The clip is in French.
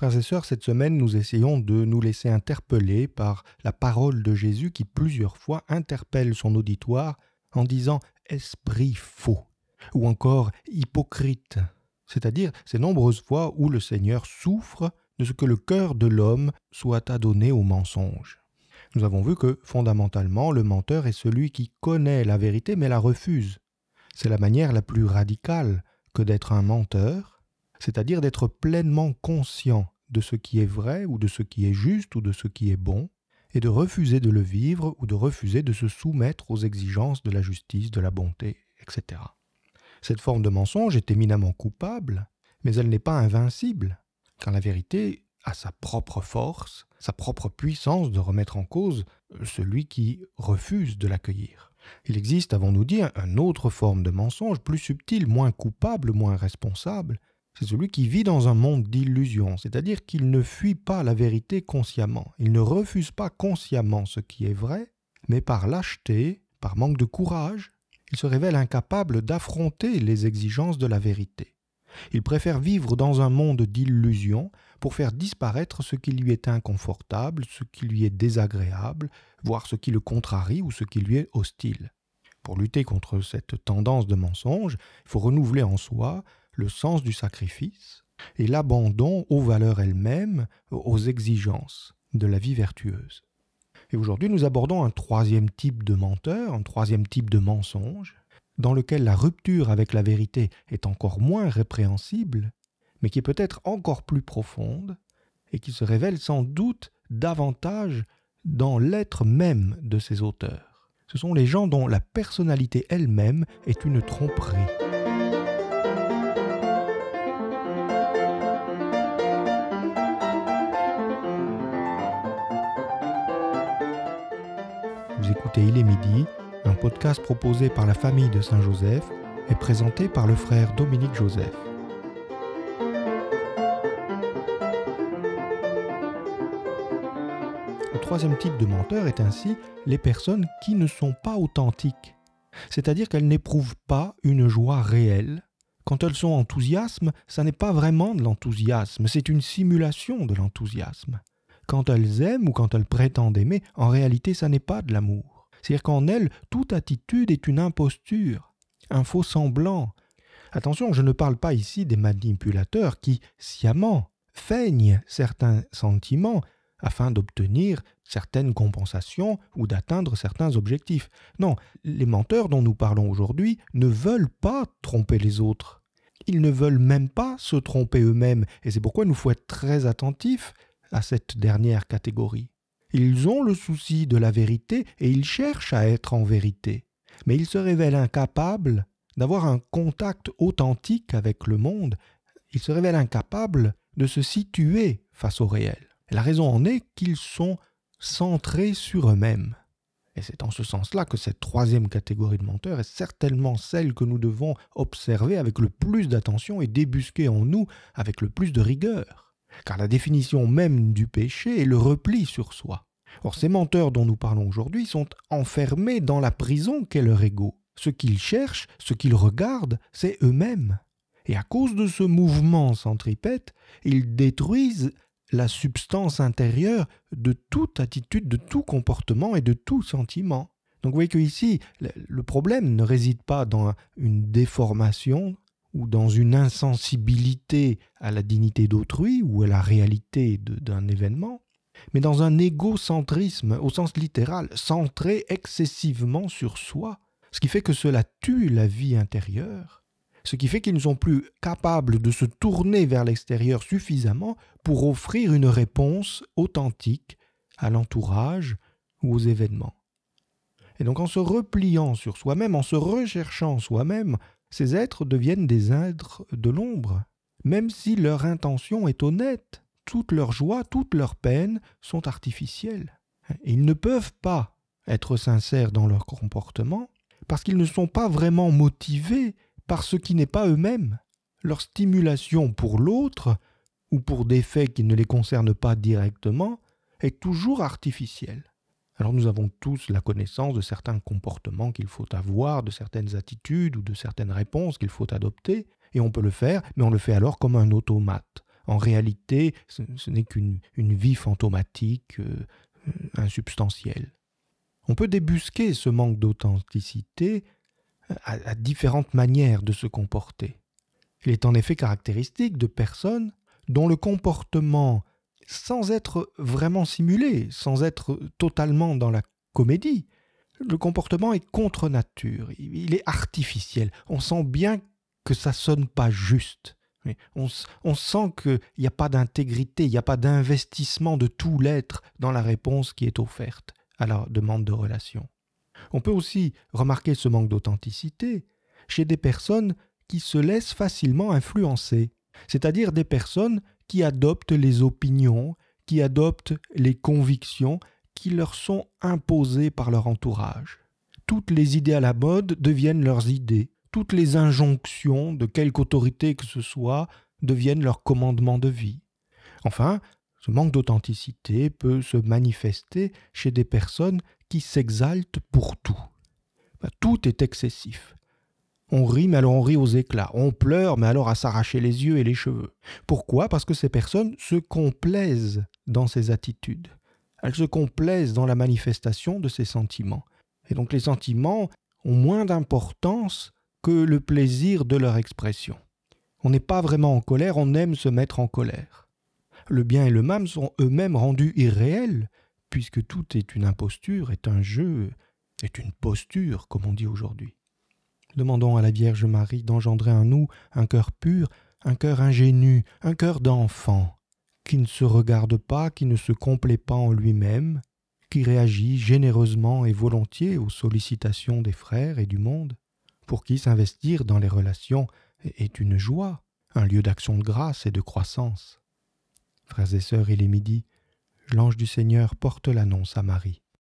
Frères et sœurs, cette semaine, nous essayons de nous laisser interpeller par la parole de Jésus qui plusieurs fois interpelle son auditoire en disant esprit faux ou encore hypocrite, c'est-à-dire ces nombreuses fois où le Seigneur souffre de ce que le cœur de l'homme soit adonné au mensonge. Nous avons vu que, fondamentalement, le menteur est celui qui connaît la vérité mais la refuse. C'est la manière la plus radicale que d'être un menteur, c'est-à-dire d'être pleinement conscient de ce qui est vrai ou de ce qui est juste ou de ce qui est bon, et de refuser de le vivre ou de refuser de se soumettre aux exigences de la justice, de la bonté, etc. Cette forme de mensonge est éminemment coupable, mais elle n'est pas invincible, car la vérité a sa propre force, sa propre puissance de remettre en cause celui qui refuse de l'accueillir. Il existe, avons-nous dit, une autre forme de mensonge, plus subtile, moins coupable, moins responsable, c'est celui qui vit dans un monde d'illusions, c'est-à-dire qu'il ne fuit pas la vérité consciemment, il ne refuse pas consciemment ce qui est vrai, mais par lâcheté, par manque de courage, il se révèle incapable d'affronter les exigences de la vérité. Il préfère vivre dans un monde d'illusions pour faire disparaître ce qui lui est inconfortable, ce qui lui est désagréable, voire ce qui le contrarie ou ce qui lui est hostile. Pour lutter contre cette tendance de mensonge, il faut renouveler en soi le sens du sacrifice et l'abandon aux valeurs elles-mêmes, aux exigences de la vie vertueuse. Et aujourd'hui, nous abordons un troisième type de menteur, un troisième type de mensonge, dans lequel la rupture avec la vérité est encore moins répréhensible, mais qui est peut être encore plus profonde, et qui se révèle sans doute davantage dans l'être même de ses auteurs. Ce sont les gens dont la personnalité elle-même est une tromperie. écoutez Il est midi, un podcast proposé par la famille de Saint-Joseph et présenté par le frère Dominique Joseph. Le troisième type de menteur est ainsi les personnes qui ne sont pas authentiques, c'est-à-dire qu'elles n'éprouvent pas une joie réelle. Quand elles sont enthousiasmes, ça n'est pas vraiment de l'enthousiasme, c'est une simulation de l'enthousiasme quand elles aiment ou quand elles prétendent aimer, en réalité ça n'est pas de l'amour. C'est-à-dire qu'en elles, toute attitude est une imposture, un faux semblant. Attention, je ne parle pas ici des manipulateurs qui, sciemment, feignent certains sentiments afin d'obtenir certaines compensations ou d'atteindre certains objectifs. Non, les menteurs dont nous parlons aujourd'hui ne veulent pas tromper les autres. Ils ne veulent même pas se tromper eux-mêmes, et c'est pourquoi il nous faut être très attentifs à cette dernière catégorie. Ils ont le souci de la vérité et ils cherchent à être en vérité, mais ils se révèlent incapables d'avoir un contact authentique avec le monde, ils se révèlent incapables de se situer face au réel. La raison en est qu'ils sont centrés sur eux-mêmes. Et c'est en ce sens-là que cette troisième catégorie de menteurs est certainement celle que nous devons observer avec le plus d'attention et débusquer en nous avec le plus de rigueur car la définition même du péché est le repli sur soi. Or ces menteurs dont nous parlons aujourd'hui sont enfermés dans la prison qu'est leur ego. Ce qu'ils cherchent, ce qu'ils regardent, c'est eux-mêmes. Et à cause de ce mouvement centripète, ils détruisent la substance intérieure de toute attitude, de tout comportement et de tout sentiment. Donc vous voyez que ici, le problème ne réside pas dans une déformation ou dans une insensibilité à la dignité d'autrui ou à la réalité d'un événement, mais dans un égocentrisme au sens littéral, centré excessivement sur soi, ce qui fait que cela tue la vie intérieure, ce qui fait qu'ils ne sont plus capables de se tourner vers l'extérieur suffisamment pour offrir une réponse authentique à l'entourage ou aux événements. Et donc en se repliant sur soi-même, en se recherchant soi-même, ces êtres deviennent des êtres de l'ombre. Même si leur intention est honnête, toute leur joie, toute leur peine sont artificielles. Ils ne peuvent pas être sincères dans leur comportement parce qu'ils ne sont pas vraiment motivés par ce qui n'est pas eux-mêmes. Leur stimulation pour l'autre ou pour des faits qui ne les concernent pas directement est toujours artificielle. Alors nous avons tous la connaissance de certains comportements qu'il faut avoir, de certaines attitudes ou de certaines réponses qu'il faut adopter, et on peut le faire, mais on le fait alors comme un automate. En réalité, ce, n'est qu'une vie fantomatique, euh, euh, insubstantielle. On peut débusquer ce manque d'authenticité euh, à, à différentes manières de se comporter. Il est en effet caractéristique de personnes dont le comportement sans être vraiment simulé, sans être totalement dans la comédie. Le comportement est contre nature, il est artificiel. On sent bien que ça sonne pas juste. On, on sent qu'il n'y a pas d'intégrité, il n'y a pas d'investissement de tout l'être dans la réponse qui est offerte à la demande de relation. On peut aussi remarquer ce manque d'authenticité chez des personnes qui se laissent facilement influencer, c'est-à-dire des personnes qui adoptent les opinions, qui adoptent les convictions qui leur sont imposées par leur entourage. Toutes les idées à la mode deviennent leurs idées, toutes les injonctions de quelque autorité que ce soit deviennent leurs commandements de vie. Enfin, ce manque d'authenticité peut se manifester chez des personnes qui s'exaltent pour tout. Bah, tout est excessif. On rit, mais alors on rit aux éclats. On pleure, mais alors à s'arracher les yeux et les cheveux. Pourquoi Parce que ces personnes se complaisent dans ces attitudes. Elles se complaisent dans la manifestation de ces sentiments. Et donc les sentiments ont moins d'importance que le plaisir de leur expression. On n'est pas vraiment en colère, on aime se mettre en colère. Le bien et le mal sont eux-mêmes rendus irréels, puisque tout est une imposture, est un jeu, est une posture, comme on dit aujourd'hui. Demandons à la Vierge Marie d'engendrer en nous un cœur pur, un cœur ingénu, un cœur d'enfant, qui ne se regarde pas, qui ne se complaît pas en lui-même, qui réagit généreusement et volontiers aux sollicitations des frères et du monde, pour qui s'investir dans les relations est une joie, un lieu d'action de grâce et de croissance. Frères et sœurs, il est midi, l'ange du Seigneur porte l'annonce à Marie.